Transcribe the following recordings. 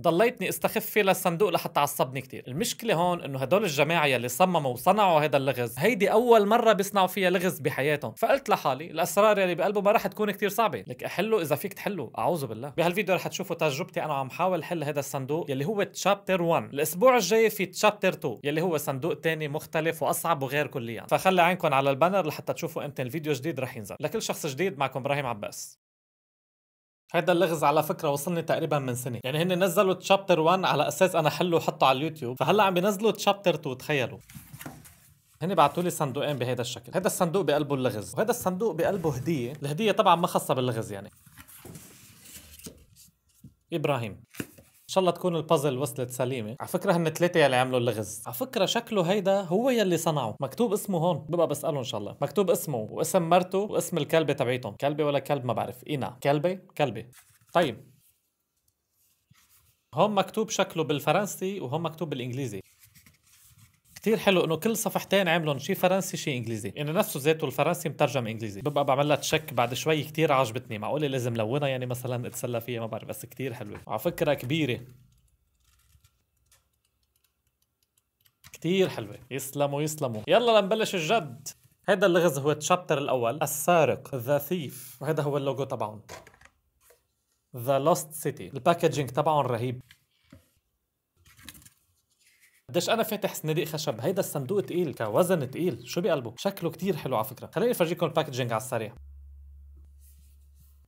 ضليتني استخف فيه للصندوق لحتى عصبني كتير المشكلة هون انه هدول الجماعة يلي صمموا وصنعوا هذا اللغز هيدي اول مرة بيصنعوا فيها لغز بحياتهم فقلت لحالي الاسرار يلي بقلبه ما رح تكون كتير صعبة لك احله اذا فيك تحله اعوذ بالله بهالفيديو رح تشوفوا تجربتي انا عم حاول حل هذا الصندوق يلي هو تشابتر 1 الاسبوع الجاي في تشابتر 2 يلي هو صندوق تاني مختلف واصعب وغير كليا فخلي عينكم على البانر لحتى تشوفوا امتى الفيديو جديد رح ينزل لكل شخص جديد معكم ابراهيم عباس هيدا اللغز على فكره وصلني تقريبا من سنه يعني هن نزلوا تشابتر 1 على اساس انا حله وحطه على اليوتيوب فهلا عم بينزلوا تشابتر 2 تخيلوا هن بعثوا لي صندوقين بهذا الشكل هذا الصندوق بقلبه اللغز وهذا الصندوق بقلبه هديه الهديه طبعا ما خاصه باللغز يعني ابراهيم شاء الله تكون البازل وصلت سليمه على فكره هن ثلاثه يلي عملوا اللغز على فكره شكله هيدا هو يلي صنعه مكتوب اسمه هون ببقى بساله ان شاء الله مكتوب اسمه واسم مرته واسم الكلبه تبعيتهم كلبه ولا كلب ما بعرف اينا كلبه كلبه طيب هون مكتوب شكله بالفرنسي وهون مكتوب بالانجليزي كتير حلو انه كل صفحتين عاملهم شيء فرنسي شيء انجليزي يعني نفسه ذاته الفرنسي مترجم انجليزي ببقى بعمل لها تشيك بعد شوي كتير عجبتني معقوله لازم لونها يعني مثلا اتسلى فيها ما بعرف بس كتير حلوه على فكره كبيره كتير حلوه يسلموا يسلموا يلا لنبلش الجد هيدا اللغز هو التشابتر الاول السارق ذا ثيف وهذا هو اللوجو تبعهم ذا لوست سيتي الباكجينج تبعهم رهيب قديش انا فاتح صناديق خشب هيدا الصندوق تقيل كوزن تقيل شو بقلبه شكله كتير حلو على فكره خليني افرجيكم الباكجينج على السريع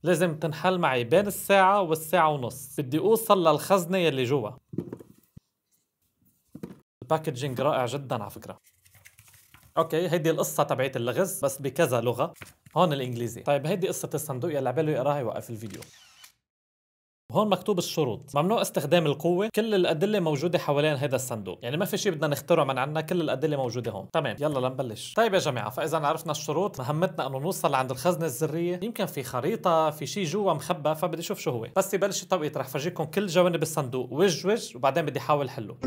لازم تنحل معي بين الساعة والساعة ونص بدي اوصل للخزنة يلي جوا الباكجينج رائع جدا على فكرة اوكي هيدي القصة تبعت اللغز بس بكذا لغة هون الانجليزي طيب هيدي قصة الصندوق يلي عباله يقراها يوقف الفيديو هون مكتوب الشروط ممنوع استخدام القوه كل الادله موجوده حوالين هذا الصندوق يعني ما في شيء بدنا نخترعه من عنا كل الادله موجوده هون تمام يلا لنبلش طيب يا جماعه فاذا عرفنا الشروط مهمتنا انه نوصل عند الخزنه الذريه يمكن في خريطه في شيء جوا مخبى فبدي اشوف شو هو بس يبلش التوقيت رح فرجيكم كل جوانب الصندوق وج وج وبعدين بدي احاول حله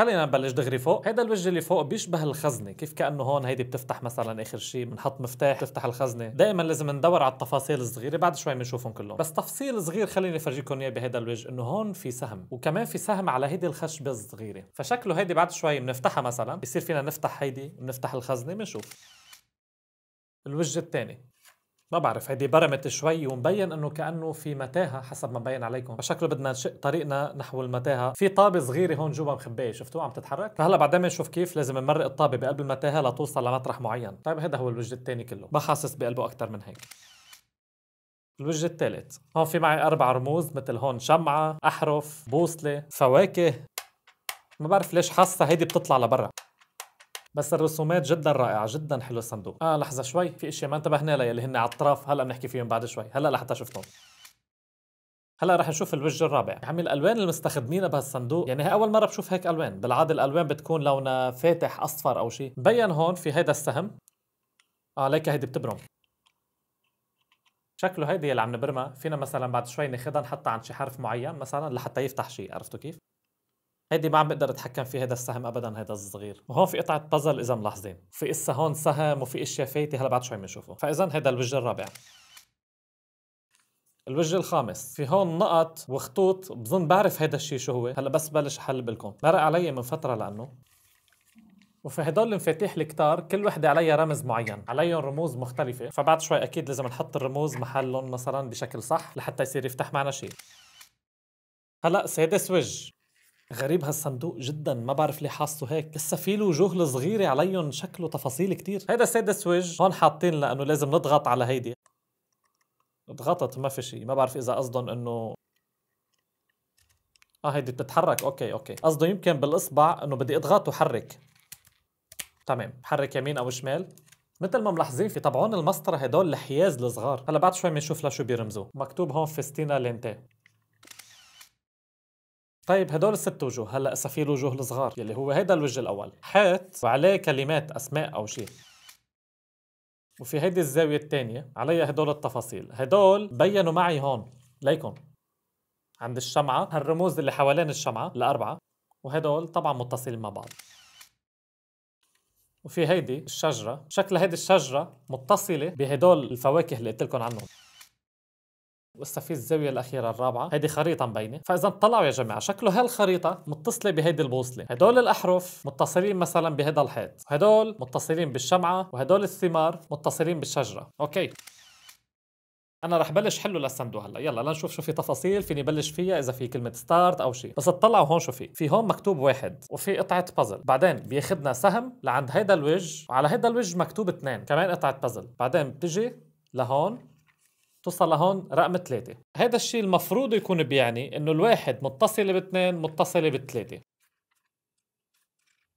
خلينا نبلش دغري فوق هذا الوجه اللي فوق بيشبه الخزنه كيف كانه هون هيدي بتفتح مثلا اخر شيء بنحط مفتاح بتفتح الخزنه دائما لازم ندور على التفاصيل الصغيره بعد شوي بنشوفهم كلهم بس تفصيل صغير خليني افرجيكم اياه بهذا الوجه انه هون في سهم وكمان في سهم على هيدي الخشبه الصغيره فشكله هيدي بعد شوي بنفتحها مثلا بصير فينا نفتح هيدي بنفتح الخزنه بنشوف الوجه الثاني ما بعرف هيدي برمت شوي ومبين انه كانه في متاهه حسب ما مبين عليكم فشكله بدنا نشق طريقنا نحو المتاهه في طابه صغيره هون جوا مخبيه شفتوها عم تتحرك فهلا بعدين نشوف كيف لازم نمرق الطابه بقلب المتاهه لتوصل لمطرح معين طيب هذا هو الوجه الثاني كله ما حاسس بقلبه اكثر من هيك الوجه الثالث هون في معي اربع رموز مثل هون شمعه احرف بوصله فواكه ما بعرف ليش حاسه هيدي بتطلع لبرا بس الرسومات جدا رائعه جدا حلو الصندوق اه لحظه شوي في اشياء ما انتبهنا لها يلي هن على الاطراف هلا بنحكي فيهم بعد شوي هلا لحتى شفتهم هلا رح نشوف الوجه الرابع يا عمي الالوان اللي مستخدمينها بهالصندوق يعني هي اول مره بشوف هيك الوان بالعاده الالوان بتكون لونها فاتح اصفر او شيء بين هون في هيدا السهم اه ليك هيدي بتبرم شكله هيدي اللي عم نبرمها فينا مثلا بعد شوي ناخذها نحطها عند شي حرف معين مثلا لحتى يفتح شيء عرفتوا كيف هيدي ما عم بقدر اتحكم في هذا السهم ابدا هذا الصغير وهون في قطعه بازل اذا ملاحظين في اسا هون سهم وفي اشياء فايته هلا بعد شوي بنشوفه فاذا هذا الوجه الرابع الوجه الخامس في هون نقط وخطوط بظن بعرف هذا الشيء شو هو هلا بس بلش احل بالكم مرق علي من فتره لانه وفي هدول المفاتيح الكتار كل وحدة عليها رمز معين عليهم رموز مختلفة فبعد شوي أكيد لازم نحط الرموز محلهم مثلا بشكل صح لحتى يصير يفتح معنا شيء هلا سادس وجه غريب هالصندوق جدا ما بعرف ليه حاصه هيك لسه في له وجوه صغيره عليهم شكله تفاصيل كتير هيدا سادس وجه هون حاطين لانه لازم نضغط على هيدي ضغطت ما في شيء ما بعرف اذا قصدهم انه اه هيدي بتتحرك اوكي اوكي قصده يمكن بالاصبع انه بدي اضغط وحرك تمام حرك يمين او شمال مثل ما ملاحظين في طبعون المسطره هدول الحياز الصغار هلا بعد شوي بنشوف لشو بيرمزوا مكتوب هون فستينا لينتي طيب هدول الست وجوه هلا اسا في الوجوه الصغار يلي هو هيدا الوجه الاول حيط وعليه كلمات اسماء او شيء وفي هيدي الزاوية الثانية علي هدول التفاصيل هدول بينوا معي هون ليكن عند الشمعة هالرموز اللي حوالين الشمعة الاربعه وهدول طبعا متصلين مع بعض وفي هيدي الشجرة شكل هيدي الشجرة متصلة بهدول الفواكه اللي قلت لكم عنهم وهسه في الزاويه الاخيره الرابعه هيدي خريطه مبينه فاذا طلعوا يا جماعه شكله هالخريطه متصله بهيدي البوصله هدول الاحرف متصلين مثلا بهيدا الحيط هدول متصلين بالشمعه وهدول الثمار متصلين بالشجره اوكي انا رح بلش حلو للصندوق هلا يلا لنشوف شو في تفاصيل فيني بلش فيها اذا في كلمه ستارت او شيء بس اطلعوا هون شو في في هون مكتوب واحد وفي قطعه بازل بعدين بياخذنا سهم لعند هيدا الوجه وعلى هيدا الوجه مكتوب اثنين كمان قطعه بازل بعدين بتجي لهون توصل لهون رقم ثلاثة هذا الشيء المفروض يكون بيعني انه الواحد متصلة باثنين متصلة بثلاثة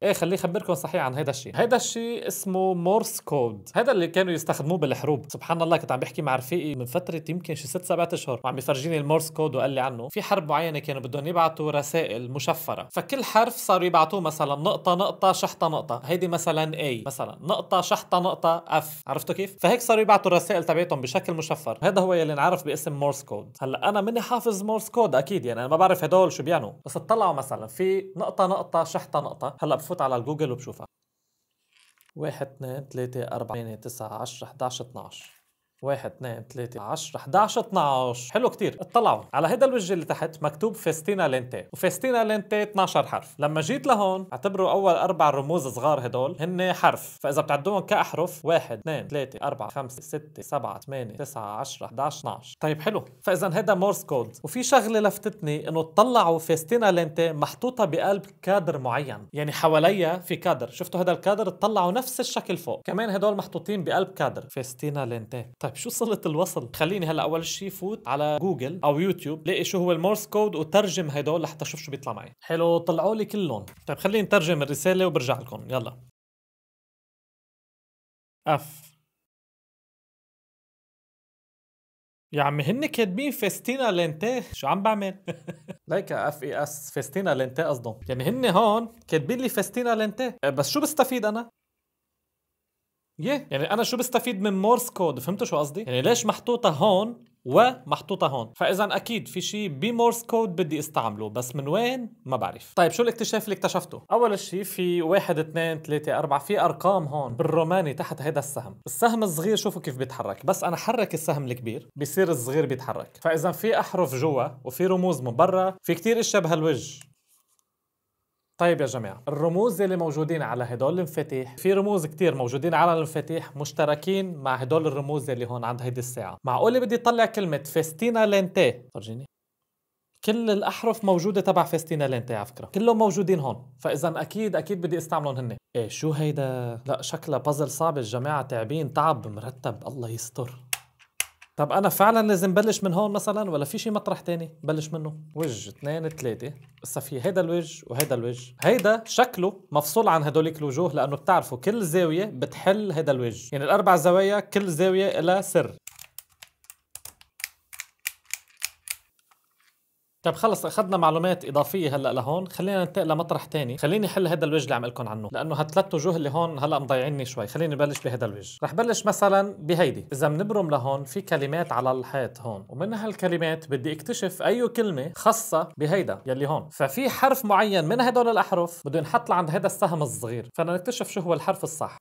ايه خليني اخبركم صحيح عن هيدا الشيء هيدا الشيء اسمه مورس كود هذا اللي كانوا يستخدموه بالحروب سبحان الله كنت عم بحكي مع رفيقي من فتره يمكن شي ست سبعة اشهر وعم بفرجيني المورس كود وقال لي عنه في حرب معينه كانوا بدهم يبعثوا رسائل مشفره فكل حرف صاروا يبعثوه مثلا نقطه نقطه شحطه نقطه هيدي مثلا اي مثلا نقطه شحطه نقطه اف عرفتوا كيف فهيك صاروا يبعثوا الرسائل تبعتهم بشكل مشفر هذا هو يلي انعرف باسم مورس كود هلا انا مني حافظ مورس كود اكيد يعني انا ما بعرف هدول شو بيعنوا بس اطلعوا مثلا في نقطه نقطه شحطه نقطه هلا بفوت على الجوجل وبشوفها واحد اثنين ثلاثة أربعة تمانية تسعة عشرة 11 12 واحد اثنين ثلاثة 10 11 12 حلو كتير اطلعوا على هذا الوجه اللي تحت مكتوب فيستينا لينتي وفيستينا لينتي 12 حرف لما جيت لهون اعتبروا اول اربع رموز صغار هدول هن حرف فاذا بتعدوهم كاحرف 1 2 3 4 5 6 7 8 9 10 11 12 طيب حلو فاذا هذا مورس كود وفي شغله لفتتني انه طلعوا فيستينا لينتي محطوطه بقلب كادر معين يعني حواليها في كادر شفتوا هذا الكادر طلعوا نفس الشكل فوق كمان هدول محطوطين بقلب كادر فيستينا لينتي طيب الاب شو صله الوصل خليني هلا اول شيء فوت على جوجل او يوتيوب لاقي شو هو المورس كود وترجم هدول لحتى اشوف شو بيطلع معي حلو طلعوا لي كلهم طيب خليني ترجم الرساله وبرجع لكم يلا اف يا عمي هن كاتبين فيستينا لينتي شو عم بعمل؟ ليك اف اي اس فيستينا لينتي قصدهم يعني هن هون كاتبين لي فيستينا لينتي بس شو بستفيد انا؟ yeah. يعني انا شو بستفيد من مورس كود فهمتوا شو قصدي يعني ليش محطوطه هون ومحطوطه هون فاذا اكيد في شيء بمورس كود بدي استعمله بس من وين ما بعرف طيب شو الاكتشاف اللي اكتشفته اول شيء في واحد اثنين ثلاثة أربعة في ارقام هون بالروماني تحت هذا السهم السهم الصغير شوفوا كيف بيتحرك بس انا حرك السهم الكبير بصير الصغير بيتحرك فاذا في احرف جوا وفي رموز من برا في كتير اشياء بهالوجه طيب يا جماعة الرموز اللي موجودين على هدول المفاتيح في رموز كتير موجودين على المفاتيح مشتركين مع هدول الرموز اللي هون عند هيدي الساعة معقولة بدي طلع كلمة فيستينا لينتي فرجيني كل الاحرف موجوده تبع فيستينا لينتي على فكره كلهم موجودين هون فاذا اكيد اكيد بدي استعملهم هن ايه شو هيدا لا شكلها بازل صعب الجماعه تعبين تعب مرتب الله يستر طب انا فعلا لازم بلش من هون مثلا ولا في شيء مطرح تاني بلش منه وجه اثنين ثلاثه هسا في هيدا الوجه وهيدا الوجه هيدا شكله مفصول عن هدوليك الوجوه لانه بتعرفوا كل زاويه بتحل هيدا الوجه يعني الاربع زوايا كل زاويه لها سر طيب خلص اخذنا معلومات اضافيه هلا لهون خلينا ننتقل لمطرح تاني خليني احل هذا الوجه اللي عم لكم عنه لانه هالثلاث وجوه اللي هون هلا مضيعيني شوي خليني بلش بهذا الوجه رح بلش مثلا بهيدي اذا بنبرم لهون في كلمات على الحيط هون ومن هالكلمات بدي اكتشف اي كلمه خاصه بهيدا يلي هون ففي حرف معين من هدول الاحرف بده ينحط لعند هذا السهم الصغير فانا نكتشف شو هو الحرف الصح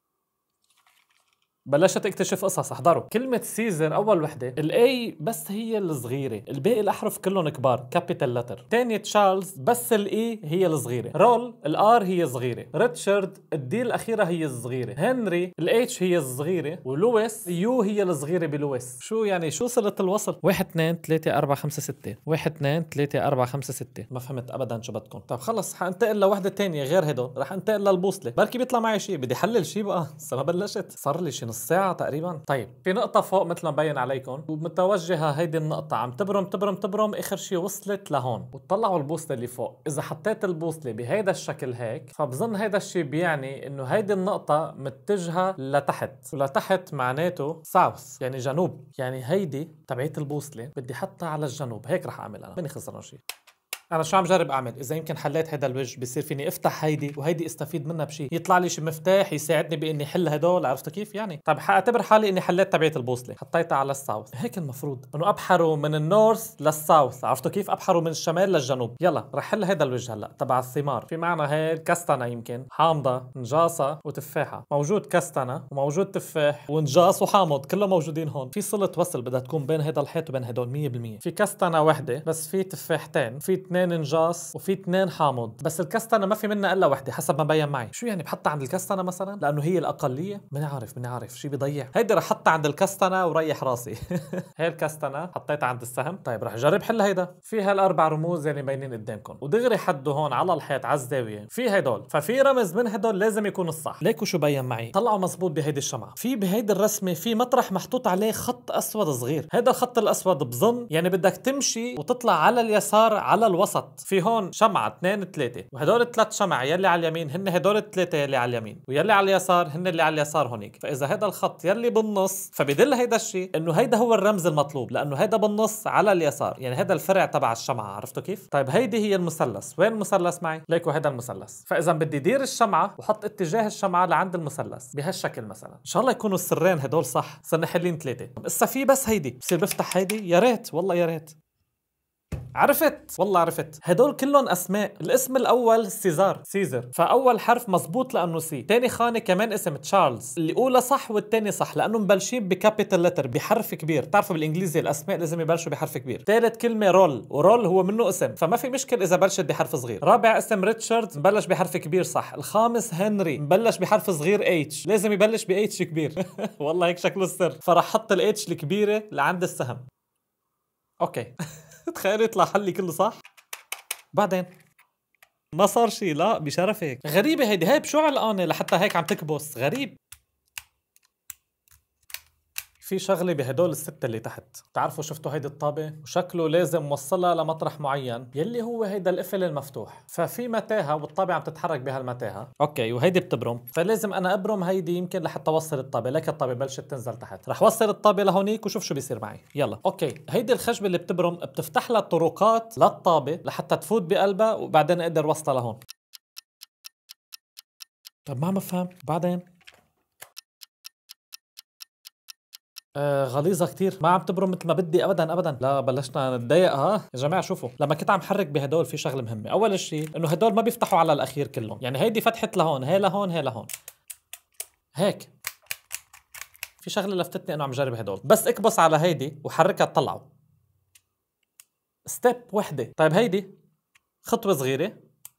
بلشت اكتشف قصص احضروا كلمة سيزن اول وحدة الاي بس هي الصغيرة الباقي الاحرف كلهم كبار كابيتال لتر تانية تشارلز بس الاي e هي الصغيرة رول الار هي صغيرة ريتشارد الدي الاخيرة هي الصغيرة هنري الاتش هي الصغيرة ولويس يو هي الصغيرة بلويس شو يعني شو صلة الوصل 1 2 3 4 5 6 1 2 3 4 5 6 ما فهمت ابدا شو بدكم طب خلص حانتقل لوحدة تانية غير هدول رح انتقل للبوصلة بركي بيطلع معي شيء بدي حلل شيء بقى ما بلشت صار لي شي نص ساعة تقريبا طيب في نقطة فوق مثل ما مبين عليكم ومتوجهة هيدي النقطة عم تبرم تبرم تبرم اخر شيء وصلت لهون وتطلعوا البوصلة اللي فوق إذا حطيت البوصلة بهيدا الشكل هيك فبظن هيدا الشيء بيعني إنه هيدي النقطة متجهة لتحت ولتحت معناته ساوث يعني جنوب يعني هيدي تبعية البوصلة بدي حطها على الجنوب هيك رح أعمل أنا ماني خسران شيء انا شو عم جرب اعمل اذا يمكن حليت هذا الوجه بصير فيني افتح هيدي وهيدي استفيد منها بشيء يطلع لي شي مفتاح يساعدني باني حل هدول عرفت كيف يعني طب حاعتبر حالي اني حليت تبعيه البوصله حطيتها على الساوث هيك المفروض انه ابحره من النورث للساوث عرفتوا كيف ابحره من الشمال للجنوب يلا رح حل هذا الوجه هلا تبع الثمار في معنا هي الكستنه يمكن حامضه نجاصه وتفاحه موجود كستنا وموجود تفاح ونجاص وحامض كلهم موجودين هون في صله وصل بدها تكون بين هذا الحيط وبين هدول 100% في كستنه وحده بس في تفاحتين في اثنين اثنين نجاص وفي اثنين حامض بس الكستنه ما في منها الا وحده حسب ما بين معي شو يعني بحطها عند الكستنه مثلا لانه هي الاقليه بنعرف عارف شو بضيع هيدي رح حطها عند الكستنه وريح راسي هي الكستنه حطيتها عند السهم طيب رح اجرب حل هيدا في هالاربع رموز اللي مبينين قدامكم ودغري حده هون على الحيط على الزاويه في هدول ففي رمز من هدول لازم يكون الصح ليكو شو بين معي طلعوا مزبوط بهيدي الشمعه في بهيدي الرسمه في مطرح محطوط عليه خط اسود صغير هذا الخط الاسود بظن يعني بدك تمشي وتطلع على اليسار على الوسط الوسط في هون شمعة اثنين ثلاثة وهدول الثلاث شمع يلي على اليمين هن هدول الثلاثة يلي على اليمين ويلي على اليسار هن اللي على اليسار هونيك فإذا هذا الخط يلي بالنص فبدل هيدا الشيء إنه هيدا هو الرمز المطلوب لأنه هيدا بالنص على اليسار يعني هذا الفرع تبع الشمعة عرفتوا كيف؟ طيب هيدي هي المثلث وين المثلث معي؟ ليكو هيدا المثلث فإذا بدي دير الشمعة وحط اتجاه الشمعة لعند المثلث بهالشكل مثلا إن شاء الله يكونوا السرين هدول صح صرنا حلين ثلاثة هسا في بس هيدي بصير بفتح هيدي يا ريت والله يا ريت عرفت والله عرفت هدول كلهم اسماء الاسم الاول سيزار سيزر فاول حرف مزبوط لانه سي تاني خانه كمان اسم تشارلز الاولى صح والتاني صح لانه مبلشين بكابيتال لتر بحرف كبير بتعرفوا بالانجليزي الاسماء لازم يبلشوا بحرف كبير ثالث كلمه رول ورول هو منه اسم فما في مشكله اذا بلشت بحرف صغير رابع اسم ريتشارد مبلش بحرف كبير صح الخامس هنري مبلش بحرف صغير اتش لازم يبلش باتش كبير والله هيك شكله السر فرح حط الاتش الكبيره لعند السهم اوكي تخيل يطلع حلي كله صح بعدين ما صار شيء لا بشرفك غريبة هيدي هيب بشو علقانة لحتى هيك عم تكبس غريب في شغلة بهدول الستة اللي تحت تعرفوا شفتوا هيدي الطابة وشكله لازم وصلها لمطرح معين يلي هو هيدا القفل المفتوح ففي متاهة والطابة عم تتحرك بهالمتاهة اوكي وهيدي بتبرم فلازم انا ابرم هيدي يمكن لحتى اوصل الطابة لك الطابة بلشت تنزل تحت رح وصل الطابة لهونيك وشوف شو بيصير معي يلا اوكي هيدي الخشبة اللي بتبرم بتفتح لها طرقات للطابة لحتى تفوت بقلبها وبعدين اقدر وصلها لهون طب ما بفهم بعدين آه، غليظه كتير ما عم تبرم مثل ما بدي ابدا ابدا لا بلشنا نتضايق ها يا جماعه شوفوا لما كنت عم حرك بهدول في شغله مهمه اول شيء انه هدول ما بيفتحوا على الاخير كلهم يعني هيدي فتحت لهون هي لهون هي لهون هيك في شغله لفتتني انه عم جرب هدول بس اكبس على هيدي وحركها تطلعوا ستيب وحده طيب هيدي خطوه صغيره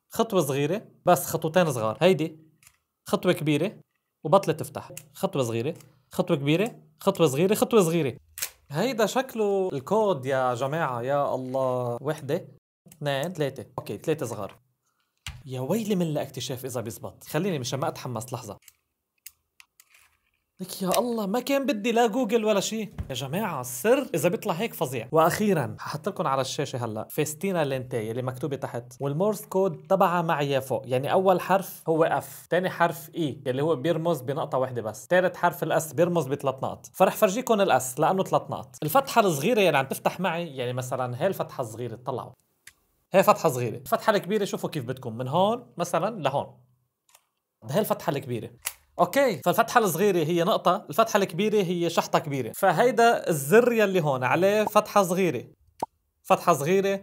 خطوه صغيره بس خطوتين صغار هيدي خطوه كبيره وبطلت تفتح خطوه صغيره خطوه كبيره خطوه صغيره خطوه صغيره هيدا شكله الكود يا جماعه يا الله وحده اثنين ثلاثه اوكي ثلاثه صغار يا ويلي من الاكتشاف اذا بيزبط خليني مشان ما اتحمس لحظه لك يا الله ما كان بدي لا جوجل ولا شيء يا جماعه السر اذا بيطلع هيك فظيع واخيرا ححط لكم على الشاشه هلا فيستينا لينتي اللي مكتوبه تحت والمورس كود تبعها معي فوق يعني اول حرف هو اف ثاني حرف اي e، اللي هو بيرمز بنقطه واحده بس ثالث حرف الاس بيرمز بثلاث نقط فرح فرجيكم الاس لانه ثلاث نقط الفتحه الصغيره يعني عم تفتح معي يعني مثلا هي الفتحه الصغيره طلعوا هي فتحه صغيره الفتحه الكبيره شوفوا كيف بدكم من هون مثلا لهون هي الفتحه الكبيره اوكي فالفتحه الصغيره هي نقطه الفتحه الكبيره هي شحطه كبيره فهيدا الزر يلي هون عليه فتحه صغيره فتحه صغيره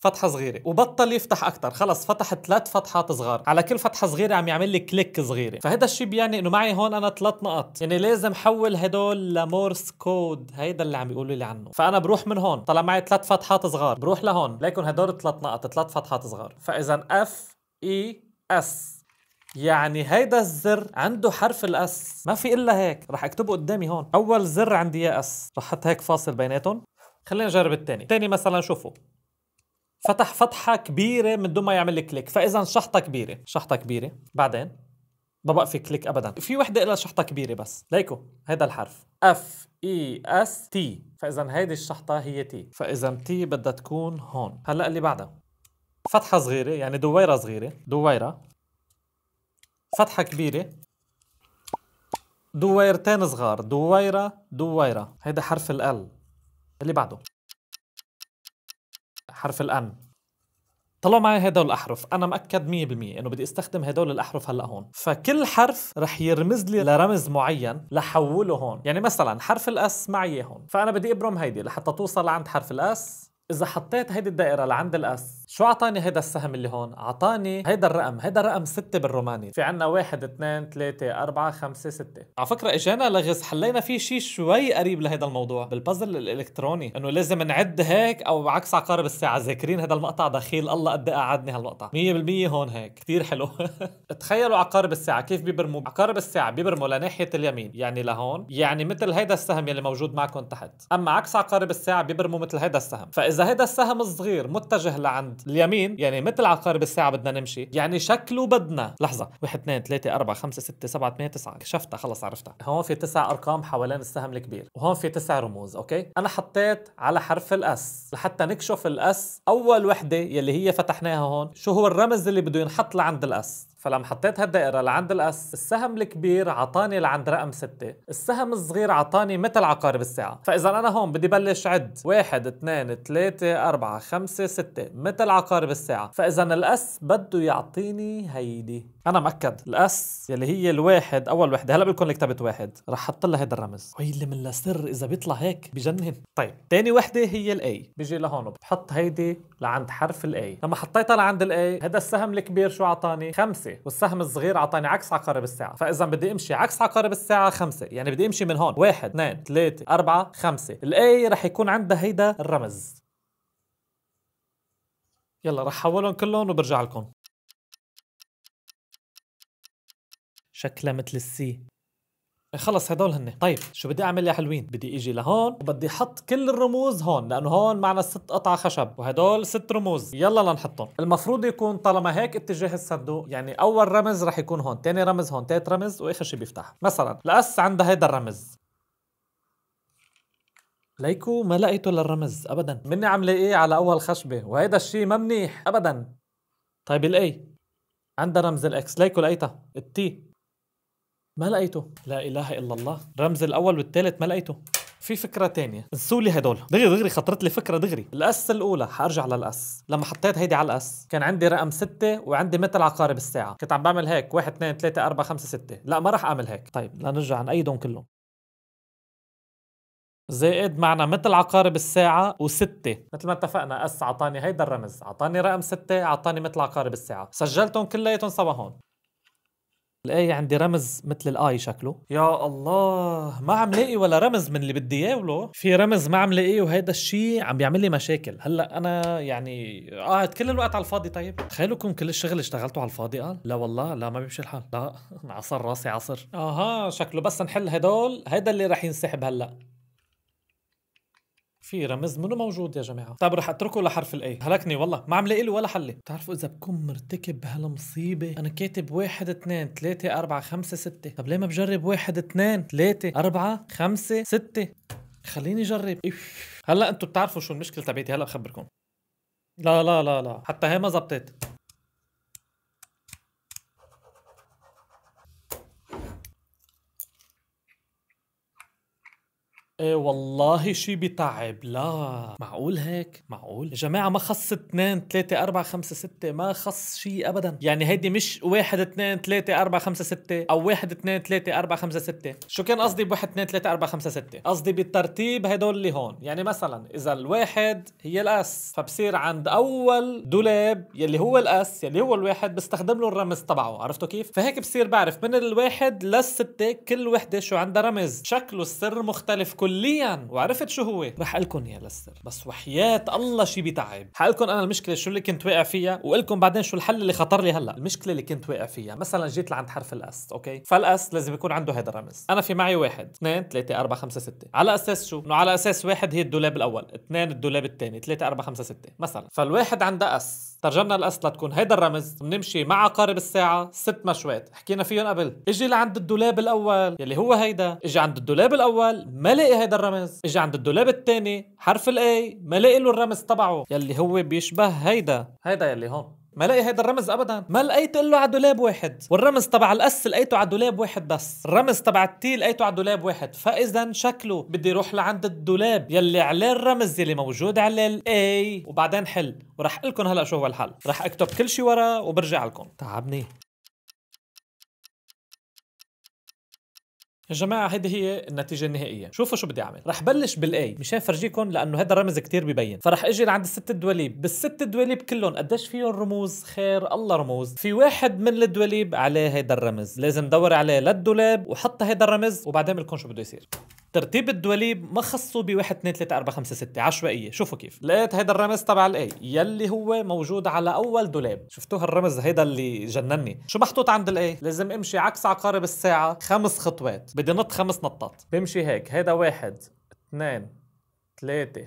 فتحة صغيرة وبطل يفتح أكتر خلص فتح ثلاث فتحات صغار على كل فتحة صغيرة عم يعمل لي كليك صغيرة فهذا الشيء بيعني إنه معي هون أنا ثلاث نقط يعني لازم حول هدول لمورس كود هيدا اللي عم بيقولوا لي عنه فأنا بروح من هون طلع معي ثلاث فتحات صغار بروح لهون ليكن هدول ثلاث نقط ثلاث فتحات صغار فإذا اف اي اس يعني هيدا الزر عنده حرف الاس ما في الا هيك رح اكتبه قدامي هون اول زر عندي يا اس رح احط هيك فاصل بيناتهم خلينا نجرب الثاني الثاني مثلا شوفوا فتح فتحه كبيره من دون ما يعمل لي كليك فاذا شحطه كبيره شحطه كبيره بعدين ما بقى في كليك ابدا في وحده لها شحطه كبيره بس ليكو هيدا الحرف اف اي اس تي فاذا هيدي الشحطه هي تي فاذا تي بدها تكون هون هلا اللي بعدها فتحه صغيره يعني دويره صغيره دويره فتحة كبيرة دويرتين صغار دويرة دويرة هيدا حرف ال اللي بعده حرف الان طلعوا معي هدول الاحرف انا مأكد 100% انه بدي استخدم هدول الاحرف هلا هون فكل حرف رح يرمز لي لرمز معين لحوله هون يعني مثلا حرف الاس معي هون فانا بدي ابرم هيدي لحتى توصل لعند حرف الاس اذا حطيت هيدي الدائره لعند الاس شو اعطاني هيدا السهم اللي هون اعطاني هيدا الرقم هيدا الرقم 6 بالروماني في عنا 1 2 3 4 5 6 على فكره اجانا لغز حلينا فيه شيء شوي قريب لهيدا الموضوع بالبازل الالكتروني انه لازم نعد هيك او عكس عقارب الساعه ذاكرين هذا المقطع دخيل الله قد قعدني إيه هالمقطع 100% هون هيك كثير حلو تخيلوا عقارب الساعه كيف بيبرموا عقارب الساعه بيبرموا لناحيه اليمين يعني لهون يعني مثل هيدا السهم يلي موجود معكم تحت اما عكس عقارب الساعه بيبرموا مثل هيدا السهم فاذا هيدا السهم الصغير متجه لعند عند اليمين يعني مثل عقارب الساعه بدنا نمشي يعني شكله بدنا لحظه 1 2 3 4 5 6 7 8 9 كشفتها خلص عرفتها هون في تسع ارقام حوالين السهم الكبير وهون في تسع رموز اوكي انا حطيت على حرف الاس لحتى نكشف الاس اول وحده يلي هي فتحناها هون شو هو الرمز اللي بده ينحط لعند الاس فلما حطيت هالدائره لعند الاس السهم الكبير عطاني لعند رقم 6 السهم الصغير عطاني مثل عقارب الساعه فاذا انا هون بدي بلش عد 1 2 3 4 5 6 مثل عقارب الساعه فاذا الاس بده يعطيني هيدي انا مأكد الاس يلي هي الواحد اول وحده هلا بقول كتبت واحد رح احط لها هذا الرمز وهي اللي من السر اذا بيطلع هيك بجنن طيب ثاني وحده هي الاي بيجي لهون بحط هيدي لعند حرف الاي لما حطيتها لعند الاي هذا السهم الكبير شو اعطاني خمسة والسهم الصغير اعطاني عكس عقارب الساعه فاذا بدي امشي عكس عقارب الساعه خمسة يعني بدي امشي من هون واحد اثنين ثلاثة أربعة خمسة الاي رح يكون عندها هيدا الرمز يلا رح حولهم كلهم وبرجع لكم شكلها مثل السي خلص هدول هن طيب شو بدي اعمل يا حلوين بدي اجي لهون وبدي احط كل الرموز هون لانه هون معنا ست قطع خشب وهدول ست رموز يلا لنحطهم المفروض يكون طالما هيك اتجاه الصندوق يعني اول رمز رح يكون هون ثاني رمز هون ثالث رمز واخر شيء بيفتح مثلا الاس عندها هيدا الرمز ليكو ما لقيته للرمز ابدا مني عم لاقيه على اول خشبه وهيدا الشيء ما منيح ابدا طيب الاي عندها رمز الاكس ليكو لقيتها التي ما لقيته لا اله الا الله الرمز الاول والثالث ما لقيته في فكرة تانية لي هدول دغري دغري خطرت لي فكرة دغري الأس الأولى حأرجع للأس لما حطيت هيدي على الأس كان عندي رقم ستة وعندي مثل عقارب الساعة كنت عم بعمل هيك واحد اثنين ثلاثة أربعة خمسة ستة لا ما راح أعمل هيك طيب لنرجع عن كلهم زائد معنا مثل عقارب الساعة وستة مثل ما اتفقنا أس عطاني هيدا الرمز عطاني رقم ستة عطاني مثل عقارب الساعة سجلتهم كلياتهم سوا هون الآية عندي رمز مثل الآي شكله يا الله ما عم لاقي ولا رمز من اللي بدي اياه له في رمز ما عم لاقيه وهيدا الشيء عم بيعمل لي مشاكل هلا انا يعني قاعد آه، كل الوقت على الفاضي طيب تخيلكم كل الشغل اشتغلته على الفاضي قال لا والله لا ما بيمشي الحال لا عصر راسي عصر اها شكله بس نحل هدول هيدا اللي رح ينسحب هلا في رمز منه موجود يا جماعه طب رح اتركه لحرف الاي هلكني والله ما عم لاقي له ولا حل بتعرفوا اذا بكون مرتكب بهالمصيبه انا كاتب واحد اثنين ثلاثه اربعه خمسه سته طب ليه ما بجرب واحد اثنين ثلاثه اربعه خمسه سته خليني جرب هلا انتم بتعرفوا شو المشكله تبعتي هلا بخبركم لا لا لا لا حتى هي ما زبطت ايه والله شي بتعب لا معقول هيك معقول يا جماعة ما خص 2 3 4 5 6 ما خص شي ابدا يعني هيدي مش 1 2 3 4 5 6 او 1 2 3 4 5 6 شو كان قصدي ب 1 2 3 4 5 6 قصدي بالترتيب هدول اللي هون يعني مثلا اذا الواحد هي الاس فبصير عند اول دولاب يلي هو الاس يلي هو الواحد بستخدم له الرمز تبعه عرفتوا كيف فهيك بصير بعرف من الواحد للستة كل وحدة شو عندها رمز شكله السر مختلف كل كليا وعرفت شو هو رح لكم يا لستر بس وحياة الله شي بتعب حقلكم انا المشكله شو اللي كنت واقع فيها وقلكم بعدين شو الحل اللي خطر لي هلا المشكله اللي كنت واقع فيها مثلا جيت لعند حرف الاس اوكي فالاس لازم يكون عنده هذا الرمز انا في معي واحد اثنين ثلاثة أربعة خمسة ستة على أساس شو؟ إنه على أساس واحد هي الدولاب الأول اثنين الدولاب الثاني ثلاثة أربعة خمسة ستة مثلا فالواحد عنده أس ترجمنا الأصلة تكون هيدا الرمز بنمشي مع عقارب الساعة ست مشوات حكينا فيهم قبل اجي لعند الدولاب الأول يلي هو هيدا اجي عند الدولاب الأول ما لاقي هيدا الرمز اجي عند الدولاب الثاني حرف الاي ما لقي له الرمز تبعه يلي هو بيشبه هيدا هيدا يلي هون ما لقي هيدا الرمز ابدا ما لقيت الا على دولاب واحد والرمز تبع الاس لقيته على دولاب واحد بس الرمز تبع التي لقيته على دولاب واحد فاذا شكله بدي اروح لعند الدولاب يلي عليه الرمز يلي موجود عليه الاي وبعدين حل ورح لكم هلا شو هو الحل رح اكتب كل شيء ورا وبرجع لكم تعبني يا جماعه هذه هي النتيجه النهائيه شوفوا شو بدي اعمل رح بلش بالاي مشان فرجيكم لانه هذا الرمز كتير ببين فرح اجي لعند الست الدواليب بالست الدواليب كلهم قديش فيهم رموز خير الله رموز في واحد من الدواليب عليه هذا الرمز لازم دور عليه للدولاب وحط هذا الرمز وبعدين لكم شو بده يصير ترتيب الدواليب ما خصه 1 2 3 4 5 6 عشوائيه شوفوا كيف لقيت هيدا الرمز تبع الاي يلي هو موجود على اول دولاب شفتوا الرمز هيدا اللي جنني شو محطوط عند الاي لازم امشي عكس عقارب الساعه خمس خطوات بدي نط خمس نطات بمشي هيك هيدا واحد اثنين ثلاثه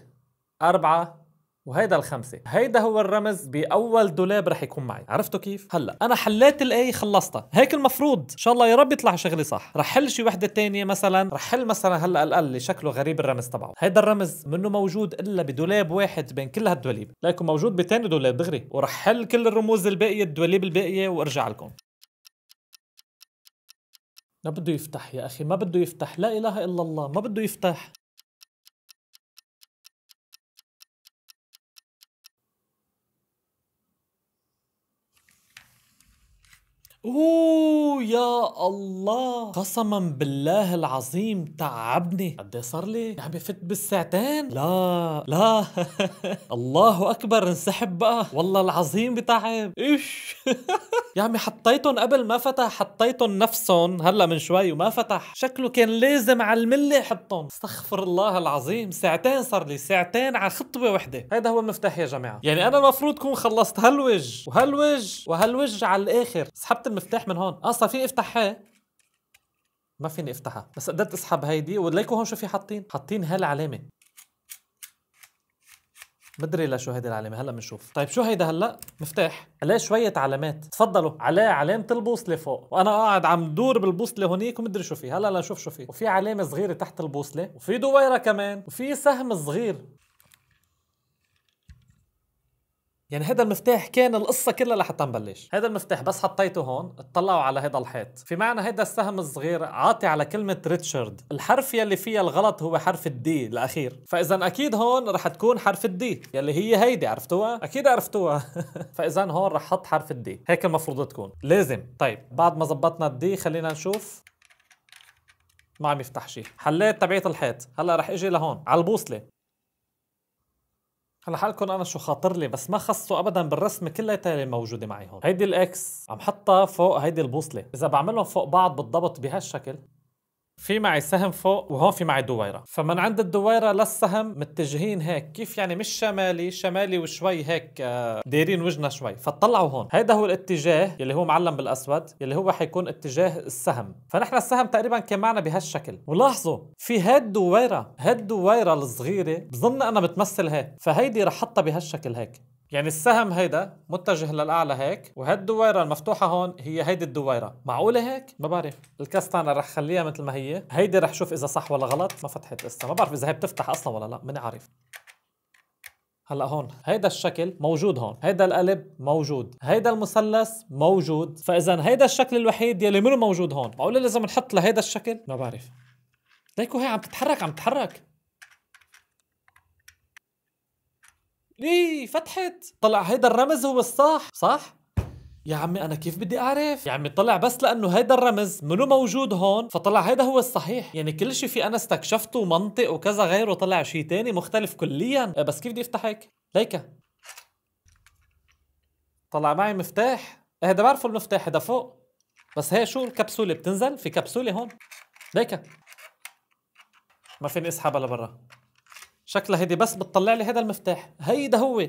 أربعة وهيدا الخمسة هيدا هو الرمز بأول دولاب رح يكون معي عرفتوا كيف؟ هلا أنا حليت الآية خلصتها هيك المفروض إن شاء الله يا رب يطلع شغلي صح رح حل شي وحدة تانية مثلا رح حل مثلا هلا الأقل شكله غريب الرمز تبعه هيدا الرمز منه موجود إلا بدولاب واحد بين كل هالدولاب لكن موجود بتاني دولاب دغري ورح حل كل الرموز الباقية الدولاب الباقية وارجع لكم ما بده يفتح يا أخي ما بده يفتح لا إله إلا الله ما بده يفتح اوه يا الله قسما بالله العظيم تعبني قد صار لي عم يعني بفت بالساعتين لا لا الله اكبر انسحب بقى والله العظيم بتعب ايش يا عمي حطيتهم قبل ما فتح حطيتهم نفسهم هلا من شوي وما فتح شكله كان لازم على الملي حطهم استغفر الله العظيم ساعتين صار لي ساعتين على خطبه وحده هذا هو المفتاح يا جماعه يعني انا المفروض كون خلصت هالوج وهالوج وهالوج على الاخر سحبت المفتاح من هون اصلا آه، فيني فيني افتحها ما فيني افتحها بس قدرت اسحب هيدي وليكو هون شو في حاطين حاطين هالعلامه مدري لشو هيدي العلامه هلا بنشوف طيب شو هيدا هلا مفتاح عليه شويه علامات تفضلوا عليه علامه البوصله فوق وانا قاعد عم دور بالبوصله هونيك ومدري شو في هلا لنشوف شو في وفي علامه صغيره تحت البوصله وفي دويره كمان وفي سهم صغير يعني هذا المفتاح كان القصة كلها لحتى نبلش هذا المفتاح بس حطيته هون اطلعوا على هذا الحيط في معنى هذا السهم الصغير عاطي على كلمة ريتشارد الحرف يلي فيها الغلط هو حرف الدي الأخير فإذا أكيد هون رح تكون حرف الدي يلي هي هيدي عرفتوها؟ أكيد عرفتوها فإذا هون رح حط حرف الدي هيك المفروض تكون لازم طيب بعد ما زبطنا الدي خلينا نشوف ما عم يفتح شيء حليت تبعية الحيط هلا رح اجي لهون على البوصله هلا حالكم انا شو خاطر لي بس ما خصوا ابدا بالرسم كلياتها اللي موجوده معي هون هيدي الاكس عم حطها فوق هيدي البوصله اذا بعملهم فوق بعض بالضبط بهالشكل في معي سهم فوق وهون في معي دويرة فمن عند الدويرة للسهم متجهين هيك كيف يعني مش شمالي شمالي وشوي هيك آه، دايرين وجنا شوي فطلعوا هون هيدا هو الاتجاه يلي هو معلم بالأسود يلي هو حيكون اتجاه السهم فنحن السهم تقريبا كان معنا بهالشكل ولاحظوا في هاد دويرة هاد دويرة الصغيرة بظن أنا بتمثل هيك فهيدي رح حطها بهالشكل هيك يعني السهم هيدا متجه للاعلى هيك الدويره المفتوحه هون هي هيدي الدويره معقوله هيك ما بعرف الكستانة رح خليها مثل ما هي هيدي رح شوف اذا صح ولا غلط ما فتحت لسه ما بعرف اذا هي بتفتح اصلا ولا لا ماني عارف هلا هون هيدا الشكل موجود هون هيدا القلب موجود هيدا المثلث موجود فاذا هيدا الشكل الوحيد يلي منه موجود هون معقوله لازم نحط لهيدا الشكل ما بعرف ليكو هي عم تتحرك عم تتحرك ليه فتحت طلع هيدا الرمز هو الصح صح يا عمي انا كيف بدي اعرف يا عمي طلع بس لانه هيدا الرمز منو موجود هون فطلع هيدا هو الصحيح يعني كل شيء في انا استكشفته ومنطق وكذا غيره طلع شيء تاني مختلف كليا إيه، بس كيف بدي افتح هيك ليكا طلع معي مفتاح إيه، هيدا بعرفه المفتاح هيدا فوق بس هي شو الكبسوله بتنزل في كبسوله هون ليكا ما فيني اسحبها لبرا شكلها هيدي بس بتطلع لي هذا المفتاح هيدا هو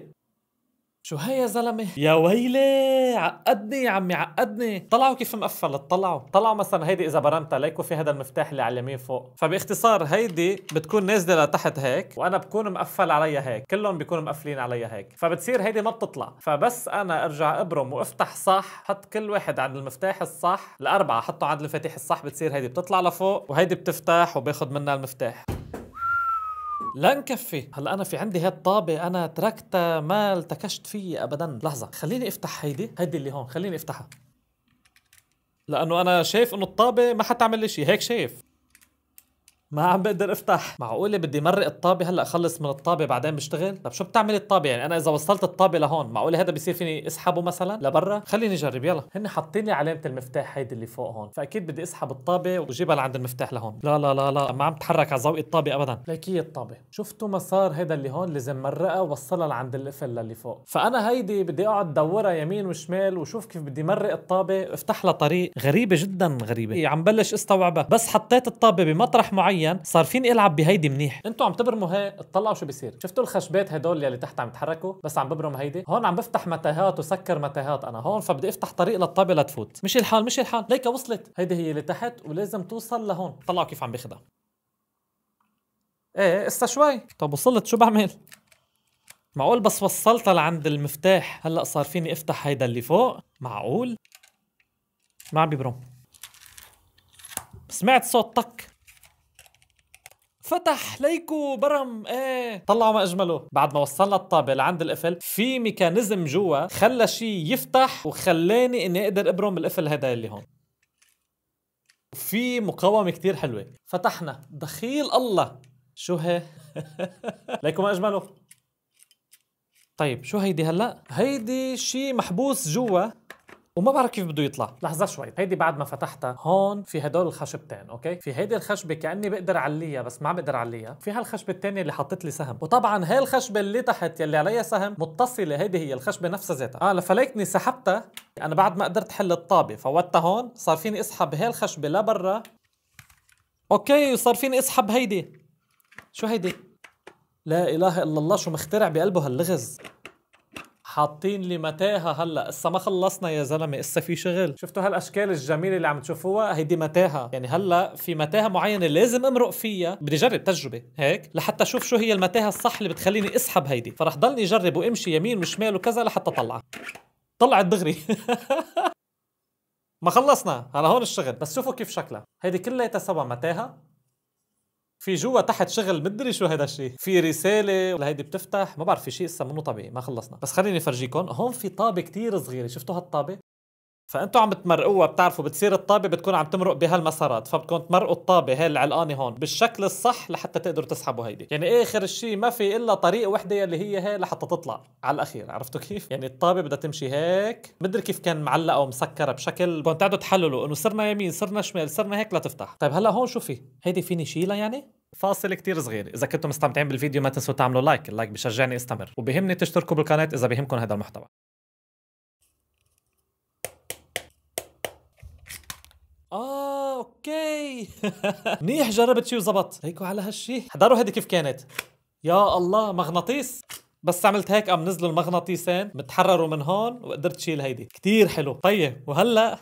شو هي يا زلمه يا ويلي عقدني يا عمي عقدني طلعوا كيف مقفل طلعوا طلعوا مثلا هيدي اذا برمتها ليكون في هذا المفتاح اللي على اليمين فوق فباختصار هيدي بتكون نازله لتحت هيك وانا بكون مقفل عليا هيك كلهم بيكونوا مقفلين عليا هيك فبتصير هيدي ما بتطلع فبس انا ارجع ابرم وافتح صح حط كل واحد عند المفتاح الصح الاربعه حطوا عند المفاتيح الصح بتصير هيدي بتطلع لفوق وهيدي بتفتح وباخذ منها المفتاح لا نكفي هلا انا في عندي هالطابه انا تركتها ما التكشت فيه ابدا لحظه خليني افتح هيدي هيدي اللي هون خليني افتحها لانه انا شايف انه الطابه ما حتعمل لي شيء هيك شايف ما عم بقدر افتح معقوله بدي مرق الطابه هلا اخلص من الطابه بعدين بشتغل طب شو بتعمل الطابه يعني انا اذا وصلت الطابه لهون معقوله هذا بصير فيني اسحبه مثلا لبرا خليني اجرب يلا هن حاطين لي علامه المفتاح هيدي اللي فوق هون فاكيد بدي اسحب الطابه وجيبها لعند المفتاح لهون لا لا لا لا ما عم تحرك على ضوء الطابه ابدا ليك هي الطابه شفتوا مسار هذا اللي هون لازم مرقها ووصلها لعند القفل للي فوق فانا هيدي بدي اقعد دورها يمين وشمال وشوف كيف بدي مرق الطابه افتح لها طريق غريبه جدا غريبه إيه عم بلش استوعبها بس حطيت الطابه بمطرح معين معين صار فيني العب بهيدي منيح انتوا عم تبرموا هي اطلعوا شو بيصير شفتوا الخشبات هدول يلي تحت عم يتحركوا بس عم ببرم هيدي هون عم بفتح متاهات وسكر متاهات انا هون فبدي افتح طريق للطابه لتفوت مش الحال مش الحال ليك وصلت هيدي هي اللي تحت ولازم توصل لهون طلعوا كيف عم باخذها ايه اسا شوي طب وصلت شو بعمل معقول بس وصلتها لعند المفتاح هلا صار فيني افتح هيدا اللي فوق معقول ما عم بيبرم سمعت صوت طك فتح ليكو برم ايه طلعوا ما اجمله بعد ما وصلنا الطابه لعند القفل في ميكانيزم جوا خلى شيء يفتح وخلاني اني اقدر ابرم القفل هذا اللي هون في مقاومة كتير حلوة فتحنا دخيل الله شو هي ليكو ما اجمله طيب شو هيدي هلا هيدي شيء محبوس جوا وما بعرف كيف بده يطلع لحظه شوي هيدي بعد ما فتحتها هون في هدول الخشبتين اوكي في هيدي الخشبه كاني بقدر عليها بس ما بقدر عليها في هالخشبه الثانيه اللي حطت لي سهم وطبعا هي الخشبه اللي تحت يلي عليها سهم متصله هيدي هي الخشبه نفسها ذاتها اه فليتني سحبتها انا بعد ما قدرت حل الطابه فوتها هون صار فيني اسحب هي الخشبه لبرا اوكي وصار فيني اسحب هيدي شو هيدي لا اله الا الله شو مخترع بقلبه هاللغز حاطين لي متاهه هلا اسا ما خلصنا يا زلمه اسا في شغل شفتوا هالاشكال الجميله اللي عم تشوفوها هيدي متاهه يعني هلا في متاهه معينه لازم امرق فيها بدي اجرب تجربه هيك لحتى اشوف شو هي المتاهه الصح اللي بتخليني اسحب هيدي فرح ضلني اجرب وامشي يمين وشمال وكذا لحتى اطلعها طلعت دغري ما خلصنا هلا هون الشغل بس شوفوا كيف شكلها هيدي كلها سوا متاهه في جوا تحت شغل مدري شو هذا الشيء في رساله لهيدي بتفتح ما بعرف في شيء لسه منه طبيعي ما خلصنا بس خليني افرجيكم هون في طابه كتير صغيره شفتوا هالطابه فانتوا عم تمرقوها بتعرفوا بتصير الطابه بتكون عم تمرق بهالمسارات فبتكون تمرقوا الطابه هي العلقانه هون بالشكل الصح لحتى تقدروا تسحبوا هيدي يعني اخر شيء ما في الا طريقه وحده يلي هي هي لحتى تطلع على الاخير عرفتوا كيف يعني الطابه بدها تمشي هيك مدري كيف كان معلقه ومسكره بشكل بدكم تقعدوا تحللوا انه صرنا يمين صرنا شمال صرنا هيك لتفتح طيب هلا هون شو في هيدي فيني شيلها يعني فاصل كتير صغير اذا كنتم مستمتعين بالفيديو ما تنسوا تعملوا لايك اللايك بشجعني استمر وبهمني تشتركوا بالقناه اذا بهمكم هذا المحتوى اه اوكي منيح جربت شي وزبط هيك على هالشي حضروا هذه كيف كانت يا الله مغناطيس بس عملت هيك قام نزلوا المغناطيسين متحرروا من هون وقدرت شيل هيدي كتير حلو طيب وهلا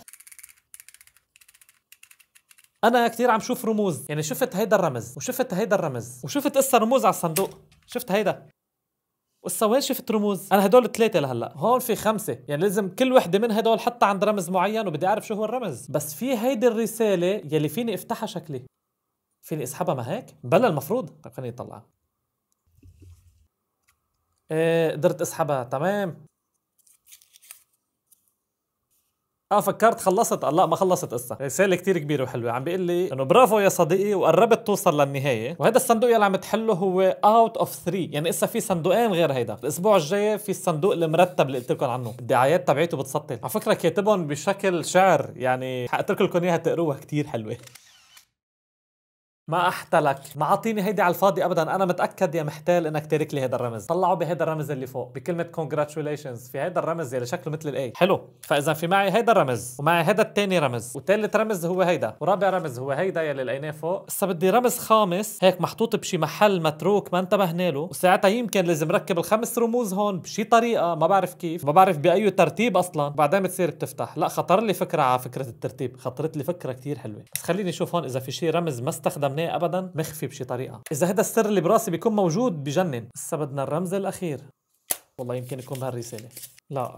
انا كثير عم شوف رموز يعني شفت هيدا الرمز وشفت هيدا الرمز وشفت قصة رموز على الصندوق شفت هيدا قصة وين شفت رموز؟ أنا هدول ثلاثة لهلا، هون في خمسة، يعني لازم كل وحدة من هدول حطها عند رمز معين وبدي أعرف شو هو الرمز، بس في هيدي الرسالة يلي فيني أفتحها شكلي فيني أسحبها ما هيك؟ بلا المفروض، طيب خليني أطلعها إيه قدرت أسحبها، تمام اه فكرت خلصت لا ما خلصت قصه رساله كتير كبيره وحلوه عم بيقول لي انه برافو يا صديقي وقربت توصل للنهايه وهذا الصندوق يلي عم تحله هو اوت اوف 3 يعني قصة في صندوقين غير هيدا الاسبوع الجاي في الصندوق المرتب اللي قلت لكم عنه الدعايات تبعيته بتسطل على فكره كاتبهم بشكل شعر يعني حقتلك لكم اياها تقروها كتير حلوه ما احتلك ما عاطيني هيدي على الفاضي ابدا انا متاكد يا محتال انك تارك لي هذا الرمز طلعوا بهذا الرمز اللي فوق بكلمه كونجراتوليشنز في هذا الرمز اللي شكله مثل الاي حلو فاذا في معي هيدا الرمز ومعي هذا الثاني رمز وثالث رمز هو هيدا ورابع رمز هو هيدا يلي لقيناه فوق هسا بدي رمز خامس هيك محطوط بشي محل متروك ما انتبهنا له وساعتها يمكن لازم ركب الخمس رموز هون بشي طريقه ما بعرف كيف ما بعرف باي ترتيب اصلا وبعدين بتصير بتفتح لا خطر لي فكره على فكره الترتيب خطرت لي فكره كثير حلوه بس خليني اشوف هون اذا في شيء رمز ما استخدم معناه ابدا مخفي بشي طريقه اذا هذا السر اللي براسي بيكون موجود بجنن هسه بدنا الرمز الاخير والله يمكن يكون بهالرساله لا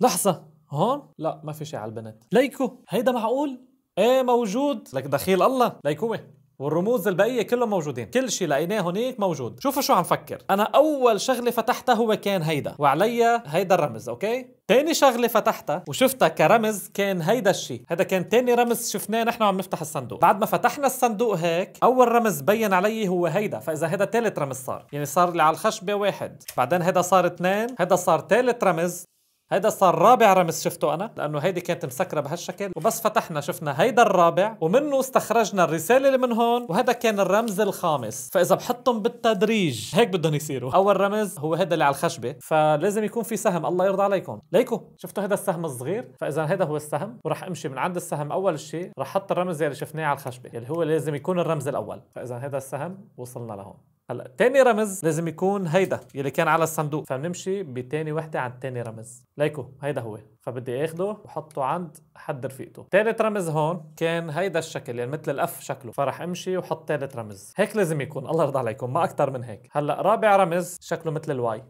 لحظه هون لا ما في شيء على البنت ليكو هيدا معقول ايه موجود لك دخيل الله ليكوه والرموز البقية كلهم موجودين كل شيء لقيناه هناك موجود شوفوا شو عم فكر أنا أول شغلة فتحتها هو كان هيدا وعليا هيدا الرمز أوكي تاني شغله فتحتها وشفتها كرمز كان هيدا الشيء هذا كان تاني رمز شفناه نحن عم نفتح الصندوق بعد ما فتحنا الصندوق هيك اول رمز بين علي هو هيدا فاذا هذا تالت رمز صار يعني صار اللي على الخشبه واحد بعدين هذا صار اثنين هذا صار تالت رمز هيدا صار رابع رمز شفته انا لانه هيدي كانت مسكره بهالشكل وبس فتحنا شفنا هيدا الرابع ومنه استخرجنا الرساله اللي من هون وهذا كان الرمز الخامس فاذا بحطهم بالتدريج هيك بدهم يصيروا اول رمز هو هذا اللي على الخشبه فلازم يكون في سهم الله يرضى عليكم ليكو شفتوا هذا السهم الصغير فاذا هذا هو السهم وراح امشي من عند السهم اول شيء راح احط الرمز اللي شفناه على الخشبه اللي هو لازم يكون الرمز الاول فاذا هذا السهم وصلنا لهون هلا تاني رمز لازم يكون هيدا يلي كان على الصندوق فبنمشي بتاني وحده عند تاني رمز ليكو هيدا هو فبدي اخده وحطه عند حد رفيقته تالت رمز هون كان هيدا الشكل يعني مثل الاف شكله فرح امشي وحط تالت رمز هيك لازم يكون الله يرضى عليكم ما اكثر من هيك هلا رابع رمز شكله مثل الواي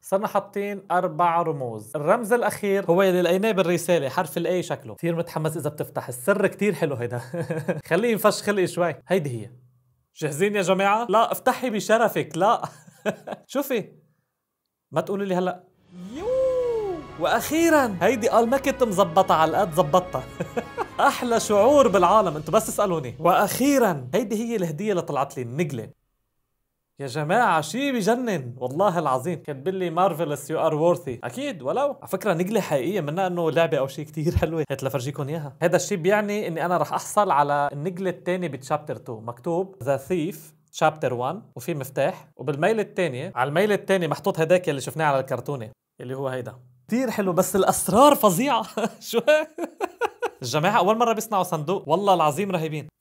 صرنا حاطين اربع رموز الرمز الاخير هو اللي لقيناه بالرساله حرف الاي شكله كثير متحمس اذا بتفتح السر كثير حلو هيدا خليه ينفش خلقي شوي هيدي هي جاهزين يا جماعة؟ لا افتحي بشرفك لا شوفي ما تقولي لي هلا يو واخيرا هيدي قال ما كنت مزبطة على القد زبطتها احلى شعور بالعالم انتو بس اسالوني واخيرا هيدي هي الهديه اللي طلعت لي النقله يا جماعة شي بجنن والله العظيم كاتب لي مارفلس يو ار وورثي اكيد ولو على فكرة نقلة حقيقية منها انه لعبة او شيء كثير حلوة هات لفرجيكم اياها هذا الشيء بيعني اني انا رح احصل على النقلة الثانية بتشابتر 2 مكتوب ذا ثيف شابتر 1 وفي مفتاح وبالميل الثانية على الميل الثاني محطوط هداك اللي شفناه على الكرتونة اللي هو هيدا كثير حلو بس الاسرار فظيعة شو الجماعة اول مرة بيصنعوا صندوق والله العظيم رهيبين